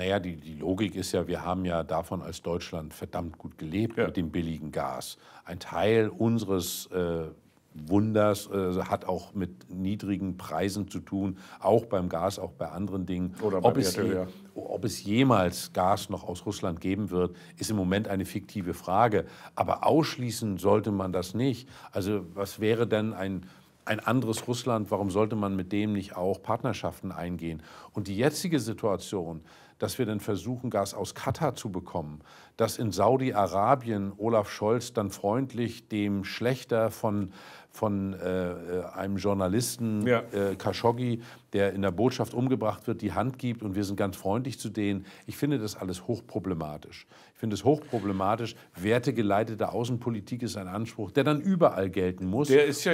Naja, die, die Logik ist ja, wir haben ja davon als Deutschland verdammt gut gelebt ja. mit dem billigen Gas. Ein Teil unseres äh, Wunders äh, hat auch mit niedrigen Preisen zu tun, auch beim Gas, auch bei anderen Dingen. Oder ob, es Erdöl, ja. ob es jemals Gas noch aus Russland geben wird, ist im Moment eine fiktive Frage. Aber ausschließen sollte man das nicht. Also was wäre denn ein ein anderes Russland, warum sollte man mit dem nicht auch Partnerschaften eingehen? Und die jetzige Situation, dass wir dann versuchen, Gas aus Katar zu bekommen, dass in Saudi-Arabien Olaf Scholz dann freundlich dem Schlechter von, von äh, einem Journalisten ja. äh, Khashoggi, der in der Botschaft umgebracht wird, die Hand gibt und wir sind ganz freundlich zu denen. Ich finde das alles hochproblematisch. Ich finde es hochproblematisch. Wertegeleitete Außenpolitik ist ein Anspruch, der dann überall gelten muss. Der ist ja